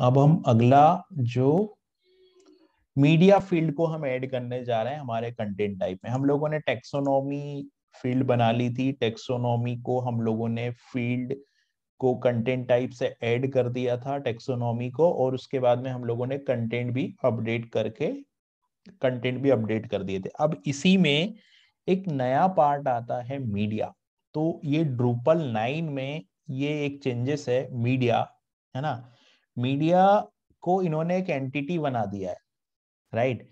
अब हम अगला जो मीडिया फील्ड को हम ऐड करने जा रहे हैं हमारे कंटेंट टाइप में हम लोगों ने टेक्सोनॉमी फील्ड बना ली थी टेक्सोनॉमी को हम लोगों ने फील्ड को कंटेंट टाइप से ऐड कर दिया था टेक्सोनॉमी को और उसके बाद में हम लोगों ने कंटेंट भी अपडेट करके कंटेंट भी अपडेट कर दिए थे अब इसी में एक नया पार्ट आता है मीडिया तो ये ड्रूपल नाइन में ये एक चेंजेस है मीडिया है ना मीडिया को इन्होंने एक एंटिटी बना दिया है राइट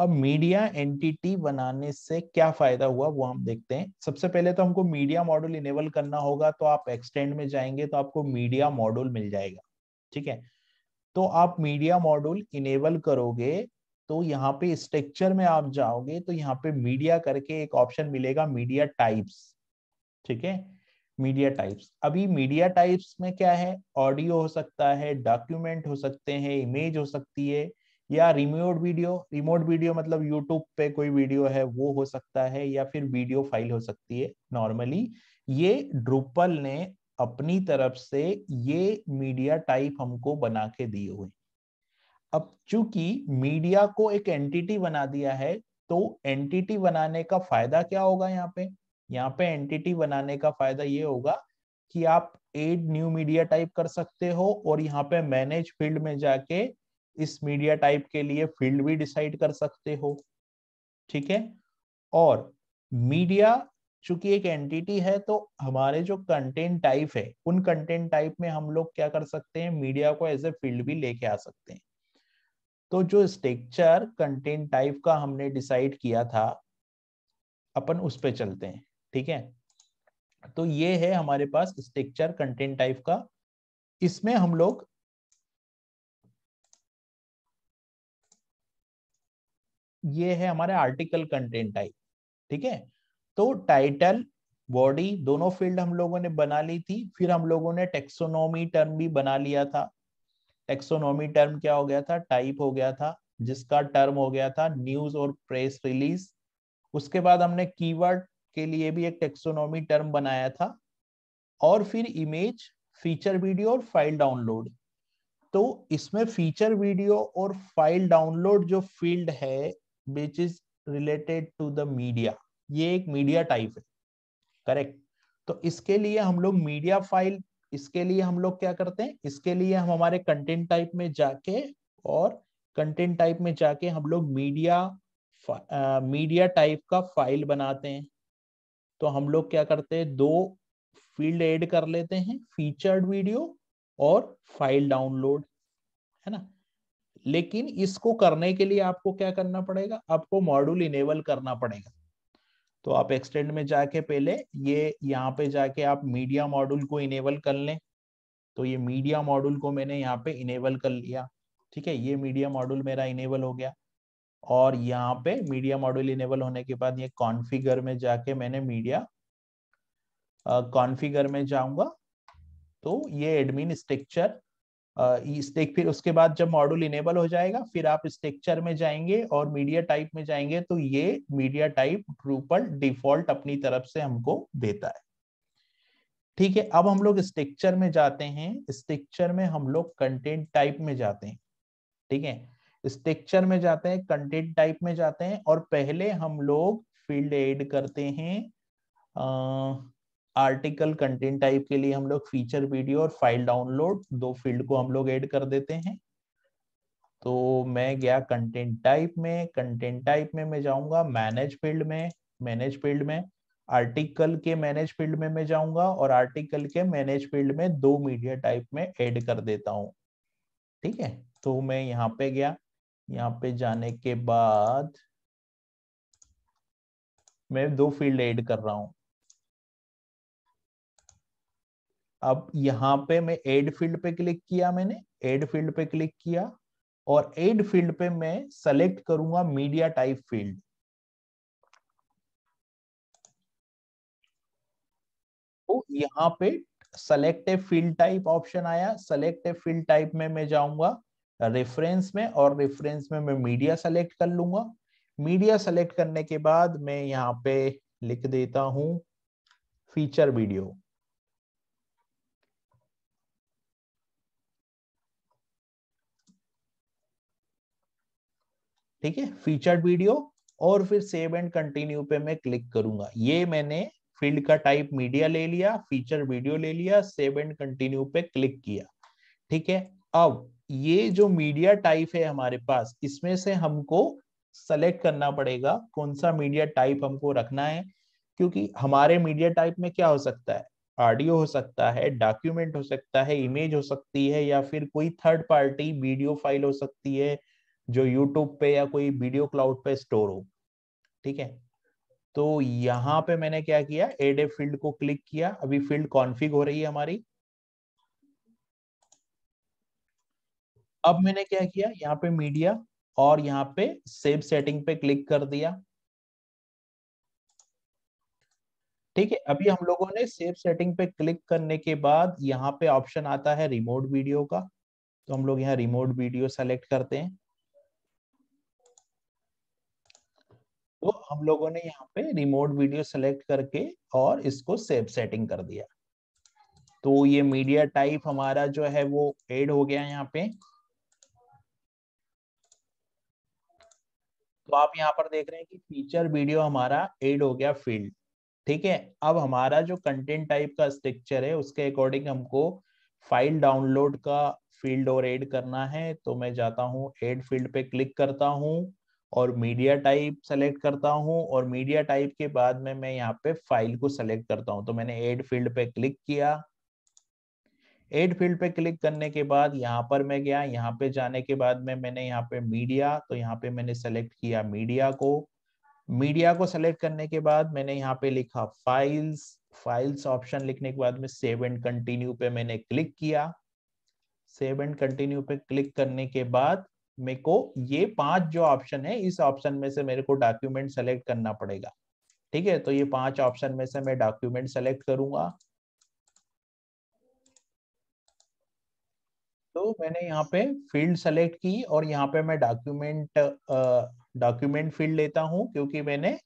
अब मीडिया एंटिटी बनाने से क्या फायदा हुआ वो हम देखते हैं सबसे पहले तो हमको मीडिया मॉडल इनेबल करना होगा तो आप एक्सटेंड में जाएंगे तो आपको मीडिया मॉडल मिल जाएगा ठीक है तो आप मीडिया मॉडल इनेबल करोगे तो यहाँ पे स्ट्रक्चर में आप जाओगे तो यहाँ पे मीडिया करके एक ऑप्शन मिलेगा मीडिया टाइप्स ठीक है मीडिया टाइप्स अभी मीडिया टाइप्स में क्या है ऑडियो हो सकता है डॉक्यूमेंट हो सकते हैं इमेज हो सकती है या रिमोट वीडियो रिमोट वीडियो मतलब यूट्यूब पे कोई वीडियो है वो हो सकता है या फिर वीडियो फाइल हो सकती है नॉर्मली ये ड्रुपल ने अपनी तरफ से ये मीडिया टाइप हमको बना के दिए हुए अब चूंकि मीडिया को एक एंटिटी बना दिया है तो एंटिटी बनाने का फायदा क्या होगा यहाँ पे यहाँ पे एंटिटी बनाने का फायदा ये होगा कि आप एड न्यू मीडिया टाइप कर सकते हो और यहाँ पे मैनेज फील्ड में जाके इस मीडिया टाइप के लिए फील्ड भी डिसाइड कर सकते हो ठीक है और मीडिया चूंकि एक एंटिटी है तो हमारे जो कंटेंट टाइप है उन कंटेंट टाइप में हम लोग क्या कर सकते हैं मीडिया को एज ए फील्ड भी लेके आ सकते हैं तो जो स्ट्रक्चर कंटेंट टाइप का हमने डिसाइड किया था अपन उस पर चलते हैं ठीक है तो ये है हमारे पास स्ट्रक्चर कंटेंट टाइप का इसमें हम लोग ये है हमारे आर्टिकल कंटेंट टाइप ठीक है तो टाइटल बॉडी दोनों फील्ड हम लोगों ने बना ली थी फिर हम लोगों ने टेक्सोनॉमी टर्म भी बना लिया था टेक्सोनॉमी टर्म क्या हो गया था टाइप हो गया था जिसका टर्म हो गया था न्यूज और प्रेस रिलीज उसके बाद हमने कीवर्ड के लिए भी एक टेक्सोनॉमी टर्म बनाया था और फिर इमेज फीचर वीडियो और फाइल डाउनलोड तो इसमें फीचर वीडियो और फाइल डाउनलोड जो फील्ड है which is related to the media ये एक मीडिया हम्म। टाइप है करेक्ट तो इसके लिए हम लोग मीडिया फाइल इसके लिए हम लोग क्या करते हैं इसके लिए हम हमारे कंटेंट टाइप में जाके और कंटेंट टाइप में जाके हम लोग मीडिया मीडिया टाइप का फाइल बनाते हैं तो हम लोग क्या करते हैं दो फील्ड ऐड कर लेते हैं फीचर्ड वीडियो और फाइल डाउनलोड है ना लेकिन इसको करने के लिए आपको क्या करना पड़ेगा आपको मॉड्यूल इनेबल करना पड़ेगा तो आप एक्सटेंड में जाके पहले ये यहाँ पे जाके आप मीडिया मॉड्यूल को इनेबल कर लें तो ये मीडिया मॉड्यूल को मैंने यहाँ पे इनेबल कर लिया ठीक है ये मीडिया मॉड्यूल मेरा इनेबल हो गया और यहाँ पे मीडिया मॉड्यूल इनेबल होने के बाद ये कॉन्फ़िगर में जाके मैंने मीडिया कॉन्फ़िगर में जाऊंगा तो ये एडमिन स्ट्रक्चर स्टेक फिर उसके बाद जब मॉड्यूल इनेबल हो जाएगा फिर आप स्ट्रक्चर में जाएंगे और मीडिया टाइप में जाएंगे तो ये मीडिया टाइप रूपल डिफॉल्ट अपनी तरफ से हमको देता है ठीक है अब हम लोग स्ट्रक्चर में जाते हैं स्ट्रक्चर में हम लोग कंटेंट टाइप में जाते हैं ठीक है स्ट्रक्चर में जाते हैं कंटेंट टाइप में जाते हैं और पहले हम लोग फील्ड एड करते हैं आर्टिकल कंटेंट टाइप के लिए हम लोग फीचर वीडियो और फाइल डाउनलोड दो फील्ड को हम लोग एड कर देते हैं तो मैं गया कंटेंट टाइप में कंटेंट टाइप में मैं जाऊंगा मैनेज फील्ड में मैनेज फील्ड में आर्टिकल के मैनेज फील्ड में मैं जाऊंगा और आर्टिकल के मैनेज फील्ड में दो मीडिया टाइप में ऐड कर देता हूं ठीक है तो मैं यहाँ पे गया यहाँ पे जाने के बाद मैं दो फील्ड ऐड कर रहा हूं अब यहां पे मैं एड फील्ड पे क्लिक किया मैंने एड फील्ड पे क्लिक किया और एड फील्ड पे मैं सेलेक्ट करूंगा मीडिया टाइप फील्ड तो यहां पे select a field type option आया सेलेक्ट ए फील्ड टाइप में मैं जाऊंगा रेफरेंस में और रेफरेंस में मैं मीडिया सेलेक्ट कर लूंगा मीडिया सेलेक्ट करने के बाद मैं यहाँ पे लिख देता हूं फीचर वीडियो ठीक है फीचर वीडियो और फिर सेव एंड कंटिन्यू पे मैं क्लिक करूंगा ये मैंने फील्ड का टाइप मीडिया ले लिया फीचर वीडियो ले लिया सेव एंड कंटिन्यू पे क्लिक किया ठीक है अब ये जो मीडिया टाइप है हमारे पास इसमें से हमको सेलेक्ट करना पड़ेगा कौन सा मीडिया टाइप हमको रखना है क्योंकि हमारे मीडिया टाइप में क्या हो सकता है ऑडियो हो सकता है डॉक्यूमेंट हो सकता है इमेज हो सकती है या फिर कोई थर्ड पार्टी वीडियो फाइल हो सकती है जो यूट्यूब पे या कोई वीडियो क्लाउड पे स्टोर हो ठीक है तो यहाँ पे मैंने क्या किया एड ए फील्ड को क्लिक किया अभी फील्ड कॉन्फिग हो रही है हमारी अब मैंने क्या किया यहाँ पे मीडिया और यहाँ पे सेव सेटिंग पे क्लिक कर दिया ठीक है अभी हम लोगों ने सेव सेटिंग पे क्लिक करने के बाद यहाँ पे ऑप्शन आता है रिमोट वीडियो का तो हम लोग यहाँ रिमोट वीडियो सेलेक्ट करते हैं तो हम लोगों ने यहाँ पे रिमोट वीडियो सेलेक्ट करके और इसको सेव सेटिंग कर दिया तो ये मीडिया टाइप हमारा जो है वो एड हो गया यहाँ पे तो आप यहाँ पर देख रहे हैं कि फीचर वीडियो हमारा एड हो गया फील्ड ठीक है अब हमारा जो कंटेंट टाइप का स्ट्रक्चर है उसके अकॉर्डिंग हमको फाइल डाउनलोड का फील्ड और एड करना है तो मैं जाता हूँ एड फील्ड पे क्लिक करता हूँ और मीडिया टाइप सेलेक्ट करता हूँ और मीडिया टाइप के बाद में मैं यहाँ पे फाइल को सेलेक्ट करता हूँ तो मैंने एड फील्ड पे क्लिक किया एड फील्ड पे क्लिक करने के बाद यहाँ पर मैं गया यहाँ पे जाने के बाद में मैंने यहाँ पे मीडिया तो यहाँ पे मैंने सेलेक्ट किया मीडिया को मीडिया को सेलेक्ट करने के बाद मैंने यहाँ पे लिखा फाइल्स फाइल्स ऑप्शन लिखने के बाद में सेव एंड कंटिन्यू पे मैंने क्लिक किया सेव एंड कंटिन्यू पे क्लिक करने के बाद मेरे को ये पांच जो ऑप्शन है इस ऑप्शन में से मेरे को डॉक्यूमेंट सेलेक्ट करना पड़ेगा ठीक है तो ये पांच ऑप्शन में से मैं डॉक्यूमेंट सेलेक्ट करूंगा करो मैंने यहाँ पे फील्ड सेलेक्ट की और यहाँ पे मैं डॉक्यूमेंट डॉक्यूमेंट फील्ड लेता हूँ क्योंकि मैंने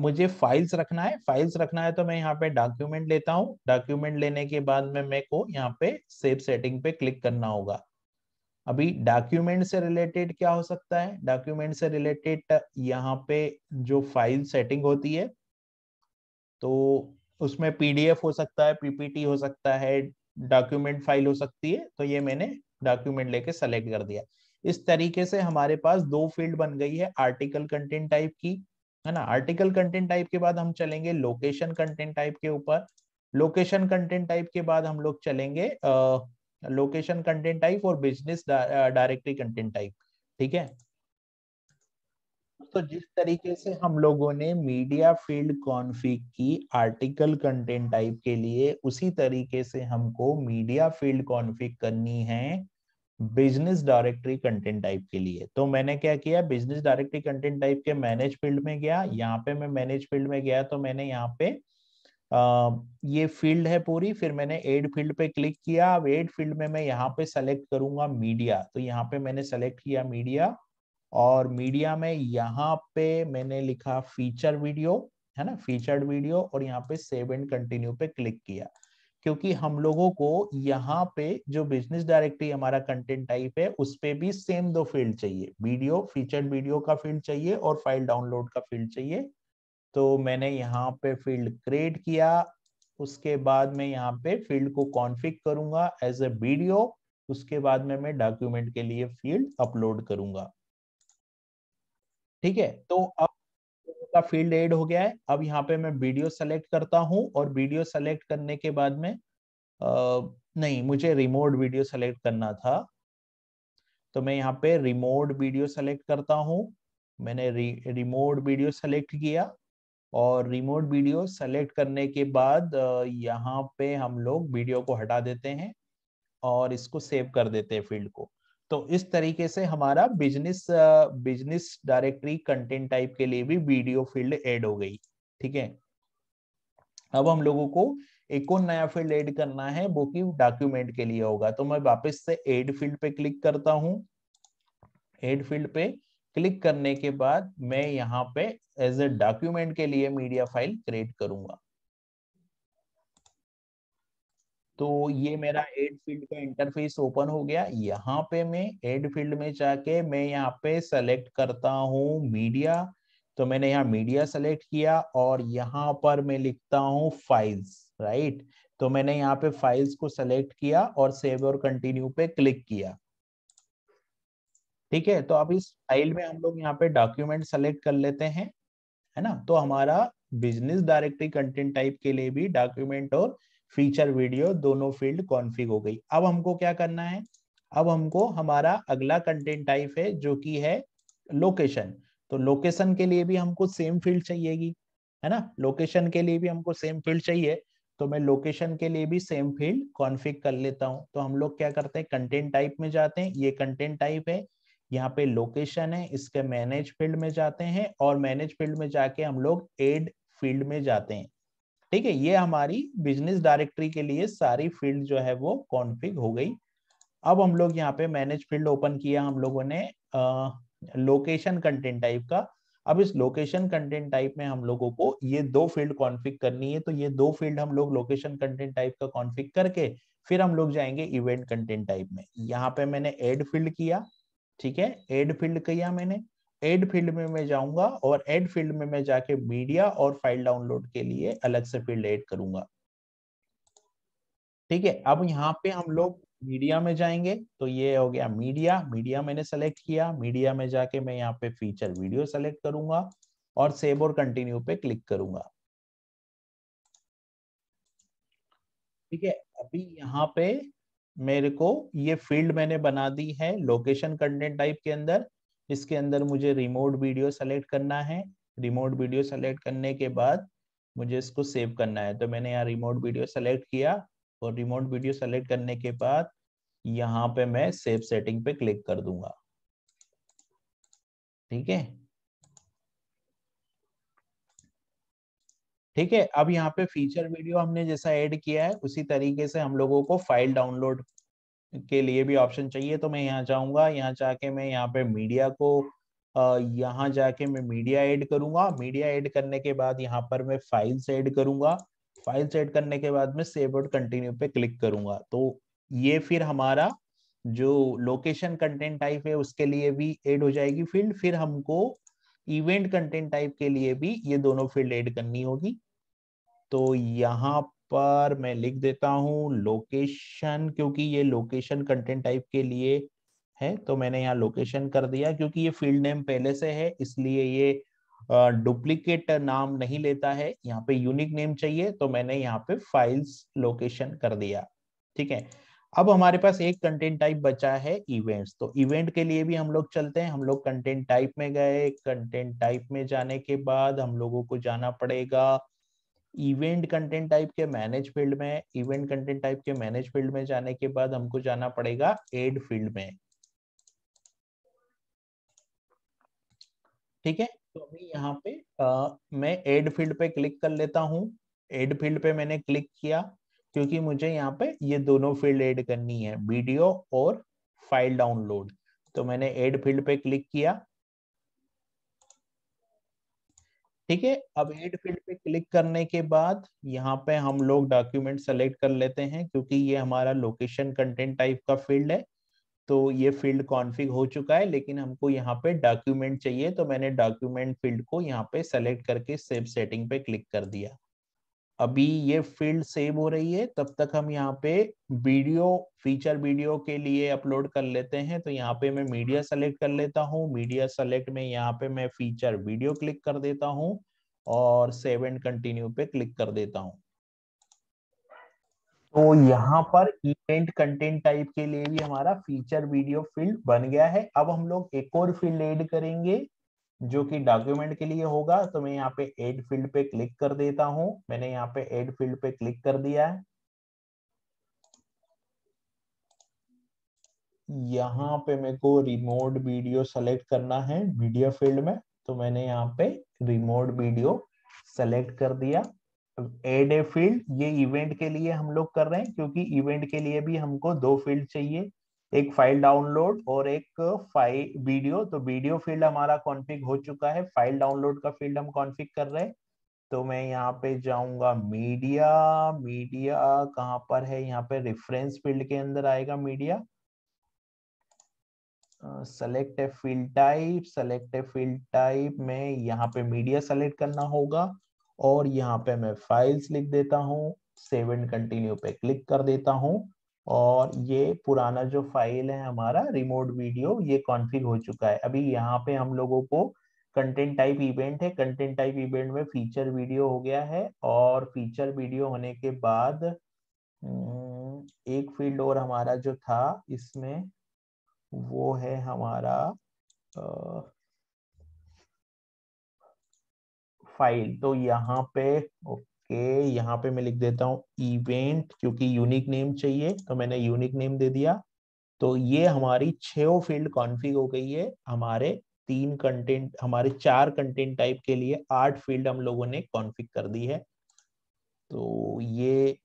मुझे फाइल्स रखना है फाइल्स रखना है तो मैं यहाँ पे डॉक्यूमेंट लेता हूँ डॉक्यूमेंट लेने के बाद में मेरे को यहाँ पे सेव सेटिंग पे क्लिक करना होगा अभी डॉक्यूमेंट से रिलेटेड क्या हो सकता है डॉक्यूमेंट से रिलेटेड यहाँ पे जो फाइल सेटिंग होती है तो उसमें पीडीएफ हो सकता है पीपीटी हो सकता है डॉक्यूमेंट फाइल हो सकती है तो ये मैंने डॉक्यूमेंट लेके सेलेक्ट कर दिया इस तरीके से हमारे पास दो फील्ड बन गई है आर्टिकल कंटेंट टाइप की है ना आर्टिकल कंटेंट टाइप के बाद हम चलेंगे लोकेशन कंटेंट टाइप के ऊपर लोकेशन कंटेंट टाइप के बाद हम लोग चलेंगे लोकेशन कंटेंट टाइप और बिजनेस डायरेक्टरी कंटेंट टाइप ठीक है तो जिस तरीके से हम लोगों ने मीडिया फील्ड कॉन्फिग की आर्टिकल कंटेंट टाइप के लिए उसी तरीके से हमको मीडिया फील्ड कॉन्फिग करनी है बिजनेस डायरेक्टरी कंटेंट टाइप के लिए तो मैंने क्या किया बिजनेस डायरेक्टरी कंटेंट टाइप के मैनेज फील्ड में गया यहाँ पे मैं मैनेज फील्ड में गया तो मैंने यहाँ पे आ, ये फील्ड है पूरी फिर मैंने एड फील्ड पे क्लिक किया अब एड फील्ड में मैं यहाँ पे सेलेक्ट करूंगा मीडिया तो यहाँ पे मैंने सेलेक्ट किया मीडिया और मीडिया में यहाँ पे मैंने लिखा फीचर वीडियो है ना फीचर्ड वीडियो और यहाँ पे सेव एंड कंटिन्यू पे क्लिक किया क्योंकि हम लोगों को यहाँ पे जो बिजनेस डायरेक्टरी हमारा कंटेंट टाइप है उस पर भी सेम दो फील्ड चाहिए वीडियो फीचर्ड वीडियो का फील्ड चाहिए और फाइल डाउनलोड का फील्ड चाहिए तो मैंने यहाँ पे फील्ड क्रिएट किया उसके बाद में यहाँ पे फील्ड को कॉन्फिक करूंगा एज ए वीडियो उसके बाद में मैं डॉक्यूमेंट के लिए फील्ड अपलोड करूंगा ठीक है तो अब का फील्ड एड हो गया है अब यहाँ पे मैं वीडियो सेलेक्ट करता हूँ और वीडियो सेलेक्ट करने के बाद में आ, नहीं मुझे रिमोट वीडियो सेलेक्ट करना था तो मैं यहाँ पे रिमोट वीडियो सेलेक्ट करता हूँ मैंने रिमोट वीडियो सेलेक्ट किया और रिमोट वीडियो सेलेक्ट करने के बाद यहाँ पे हम लोग वीडियो को हटा देते हैं और इसको सेव कर देते हैं फील्ड को तो इस तरीके से हमारा business business directory content type के लिए भी वीडियो फील्ड ऐड हो गई ठीक है अब हम लोगों को एक और नया फील्ड ऐड करना है वो कि डॉक्यूमेंट के लिए होगा तो मैं वापस से एड फील्ड पे क्लिक करता हूँ एड फील्ड पे क्लिक करने के बाद मैं यहाँ पे एज ए डॉक्यूमेंट के लिए मीडिया फाइल क्रिएट करूंगा तो ये मेरा एड फील्ड का इंटरफेस ओपन हो गया यहाँ पे मैं एड फील्ड में जाके मैं यहाँ पे सेलेक्ट करता हूँ मीडिया तो मैंने यहाँ मीडिया सेलेक्ट किया और यहाँ पर मैं लिखता हूँ फाइल्स राइट तो मैंने यहाँ पे फाइल्स को सेलेक्ट किया और सेव और कंटिन्यू पे क्लिक किया ठीक है तो अब इस फाइल में हम लोग यहाँ पे डॉक्यूमेंट सेलेक्ट कर लेते हैं है ना तो हमारा बिजनेस डायरेक्टरी कंटेंट टाइप के लिए भी डॉक्यूमेंट और फीचर वीडियो दोनों फील्ड कॉन्फिग हो गई अब हमको क्या करना है अब हमको हमारा अगला कंटेंट टाइप है जो कि है लोकेशन तो लोकेशन के लिए भी हमको सेम फील्ड चाहिएगी है ना लोकेशन के लिए भी हमको सेम फील्ड चाहिए तो मैं लोकेशन के लिए भी सेम फील्ड कॉन्फ़िग कर लेता हूँ तो हम लोग क्या करते हैं कंटेंट टाइप में जाते हैं ये कंटेंट टाइप है यहाँ पे लोकेशन है इसके मैनेज फील्ड में जाते हैं और मैनेज फील्ड में जाके हम लोग एड फील्ड में जाते हैं ठीक है ये हमारी बिजनेस डायरेक्टरी के लिए सारी फील्ड जो है वो कॉन्फिग हो गई अब हम लोग यहाँ पे मैनेज फील्ड ओपन किया हम लोगों ने लोकेशन कंटेंट टाइप का अब इस लोकेशन कंटेंट टाइप में हम लोगों को ये दो फील्ड कॉन्फिग करनी है तो ये दो फील्ड हम लोग लोकेशन कंटेंट टाइप का कॉन्फिग करके फिर हम लोग जाएंगे इवेंट कंटेंट टाइप में यहाँ पे मैंने एड फील्ड किया ठीक है एड फील्ड किया मैंने एड फील्ड में मैं जाऊंगा और एड फील्ड में मैं जाके मीडिया और फाइल डाउनलोड के लिए अलग से फील्ड एड करूंगा ठीक है अब यहाँ पे हम लोग मीडिया में जाएंगे तो ये हो गया मीडिया मीडिया मैंने सेलेक्ट किया मीडिया में जाके मैं यहाँ पे फीचर वीडियो सेलेक्ट करूंगा और सेव और कंटिन्यू पे क्लिक करूंगा ठीक है अभी यहाँ पे मेरे को ये फील्ड मैंने बना दी है लोकेशन कंटेंट टाइप के अंदर इसके अंदर मुझे रिमोट वीडियो सेलेक्ट करना है रिमोट वीडियो सेलेक्ट करने के बाद मुझे इसको सेव करना है तो मैंने यहाँ रिमोट वीडियो सेलेक्ट किया और रिमोट वीडियो सेलेक्ट करने के बाद यहाँ पे मैं सेव सेटिंग पे क्लिक कर दूंगा ठीक है ठीक है अब यहाँ पे फीचर वीडियो हमने जैसा ऐड किया है उसी तरीके से हम लोगों को फाइल डाउनलोड के लिए भी ऑप्शन चाहिए तो मैं यहाँ जाऊंगा यहाँ जाके मैं यहाँ पे मीडिया को यहाँ जाके मैं मीडिया ऐड करूंगा मीडिया ऐड करने के बाद यहाँ पर मैं फाइल्स ऐड करूंगा फाइल्स ऐड करने के बाद मैं सेव और कंटिन्यू पे क्लिक करूंगा तो ये फिर हमारा जो लोकेशन कंटेंट टाइप है उसके लिए भी ऐड हो जाएगी फील्ड फिर हमको इवेंट कंटेंट टाइप के लिए भी ये दोनों फील्ड ऐड करनी होगी तो यहाँ पर मैं लिख देता हूं लोकेशन क्योंकि ये लोकेशन कंटेंट टाइप के लिए है तो मैंने यहाँ लोकेशन कर दिया क्योंकि ये फील्ड नेम पहले से है इसलिए ये डुप्लीकेट नाम नहीं लेता है यहाँ पे यूनिक नेम चाहिए तो मैंने यहाँ पे फाइल्स लोकेशन कर दिया ठीक है अब हमारे पास एक कंटेंट टाइप बचा है इवेंट्स तो इवेंट के लिए भी हम लोग चलते हैं हम लोग कंटेंट टाइप में गए कंटेंट टाइप में जाने के बाद हम लोगों को जाना पड़ेगा इवेंट कंटेंट टाइप के मैनेज फील्ड में इवेंट कंटेंट टाइप के मैनेज फील्ड में जाने के बाद हमको जाना पड़ेगा एड फील्ड में ठीक है तो अभी यहाँ पे आ, मैं एड फील्ड पे क्लिक कर लेता हूँ एड फील्ड पे मैंने क्लिक किया क्योंकि मुझे यहाँ पे ये दोनों फील्ड एड करनी है वीडियो और फाइल डाउनलोड तो मैंने एड फील्ड पे क्लिक किया ठीक है अब एड फील्ड पे क्लिक करने के बाद यहाँ पे हम लोग डॉक्यूमेंट सेलेक्ट कर लेते हैं क्योंकि ये हमारा लोकेशन कंटेंट टाइप का फील्ड है तो ये फील्ड कॉन्फ़िग हो चुका है लेकिन हमको यहाँ पे डॉक्यूमेंट चाहिए तो मैंने डॉक्यूमेंट फील्ड को यहाँ पे सेलेक्ट करके सेव सेटिंग पे क्लिक कर दिया अभी ये फील्ड सेव हो रही है तब तक हम यहाँ पे वीडियो फीचर वीडियो के लिए अपलोड कर लेते हैं तो यहाँ पे मैं मीडिया हम्म। सेलेक्ट कर लेता हूँ मीडिया सेलेक्ट में यहाँ पे मैं फीचर वीडियो क्लिक कर देता हूँ और सेव एंड कंटिन्यू पे क्लिक कर देता हूँ तो यहाँ पर इवेंट कंटेंट टाइप के लिए भी हमारा फीचर वीडियो फील्ड बन गया है अब हम लोग एक और फील्ड एड करेंगे जो कि डॉक्यूमेंट के लिए होगा तो मैं यहाँ पे एड फील्ड पे क्लिक कर देता हूं मैंने यहाँ पे एड फील्ड पे क्लिक कर दिया है यहाँ पे मेरे को रिमोट वीडियो सेलेक्ट करना है मीडिया फील्ड में तो मैंने यहाँ पे रिमोट वीडियो सेलेक्ट कर दिया एड ए फील्ड ये इवेंट के लिए हम लोग कर रहे हैं क्योंकि इवेंट के लिए भी हमको दो फील्ड चाहिए एक फाइल डाउनलोड और एक फाइल वीडियो तो वीडियो फील्ड हमारा कॉन्फ़िग हो चुका है फाइल डाउनलोड का फील्ड हम कॉन्फ़िग कर रहे हैं तो मैं यहाँ पे जाऊंगा मीडिया मीडिया कहाँ पर है यहाँ पे रेफरेंस फील्ड के अंदर आएगा media select field type select field type में यहाँ पे मीडिया सेलेक्ट करना होगा और यहाँ पे मैं फाइल्स लिख देता हूँ सेव एंड कंटिन्यू पे क्लिक कर देता हूँ और ये पुराना जो फाइल है हमारा रिमोट वीडियो ये कॉन्फ़िग हो चुका है अभी यहाँ पे हम लोगों को कंटेंट टाइप इवेंट है कंटेंट टाइप इवेंट में फीचर वीडियो हो गया है और फीचर वीडियो होने के बाद हम्म, एक फील्ड और हमारा जो था इसमें वो है हमारा आ, फाइल तो यहाँ पे ओके ओके यहाँ पे मैं लिख देता हूँ इवेंट क्योंकि यूनिक नेम चाहिए तो मैंने यूनिक नेम दे दिया तो ये हमारी छो फील्ड कॉन्फिग हो गई है हमारे तीन कंटेंट हमारे चार कंटेंट टाइप के लिए आठ फील्ड हम लोगों ने कॉन्फिग कर दी है तो ये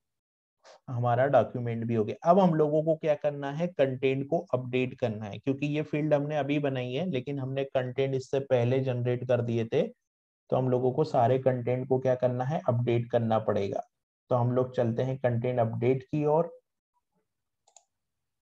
हमारा डॉक्यूमेंट भी हो गया अब हम लोगों को क्या करना है कंटेंट को अपडेट करना है क्योंकि ये फील्ड हमने अभी बनाई है लेकिन हमने कंटेंट इससे पहले जनरेट कर दिए थे तो हम लोगों को सारे कंटेंट को क्या करना है अपडेट करना पड़ेगा तो हम लोग चलते हैं कंटेंट अपडेट की ओर